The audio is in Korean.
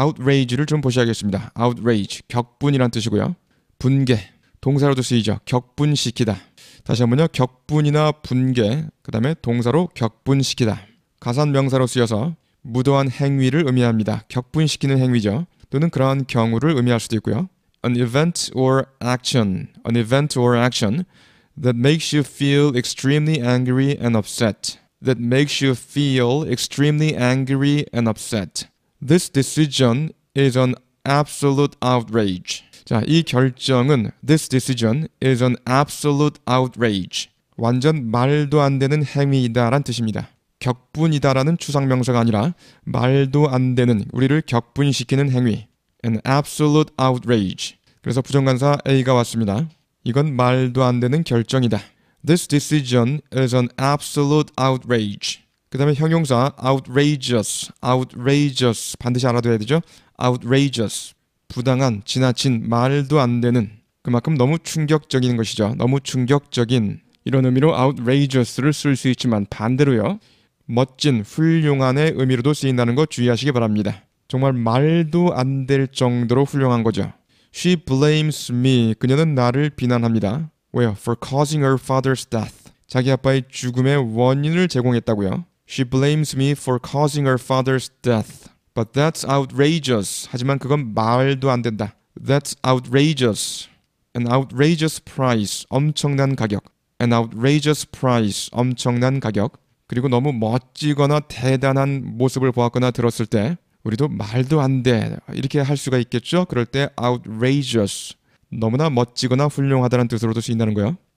outrage를 좀 보셔야겠습니다. outrage 격분이란 뜻이고요. 분개 동사로도 쓰이죠. 격분시키다. 다시 한번요. 격분이나 분개 그다음에 동사로 격분시키다. 가산 명사로 쓰여서 무도한 행위를 의미합니다. 격분시키는 행위죠. 또는 그러한 경우를 의미할 수도 있고요. an event or action, an event or action that makes you feel extremely angry and upset. that makes you feel extremely angry and upset. This decision is an absolute outrage. 자, 이 결정은 this decision is an absolute outrage. 완전 말도 안 되는 행위이다란 뜻입니다. 격분이다라는 추상 명사가 아니라 말도 안 되는 우리를 격분시키는 행위. an absolute outrage. 그래서 부정관사 A가 왔습니다. 이건 말도 안 되는 결정이다. This decision is an absolute outrage. 그 다음에 형용사 outrageous, outrageous 반드시 알아둬야 되죠. outrageous 부당한, 지나친, 말도 안 되는 그만큼 너무 충격적인 것이죠. 너무 충격적인 이런 의미로 outrageous를 쓸 수 있지만 반대로요. 멋진, 훌륭한의 의미로도 쓰인다는 거 주의하시기 바랍니다. 정말 말도 안 될 정도로 훌륭한 거죠. She blames me. 그녀는 나를 비난합니다. 왜요? For causing her father's death. 자기 아빠의 죽음의 원인을 제공했다고요. She blames me for causing her father's death. But that's outrageous. 하지만 그건 말도 안 된다. That's outrageous. An outrageous price. 엄청난 가격. An outrageous price. 엄청난 가격. 그리고 너무 멋지거나 대단한 모습을 보았거나 들었을 때 우리도 말도 안 돼. 이렇게 할 수가 있겠죠? 그럴 때 outrageous. 너무나 멋지거나 훌륭하다는 뜻으로도 쓰인다는 거예요.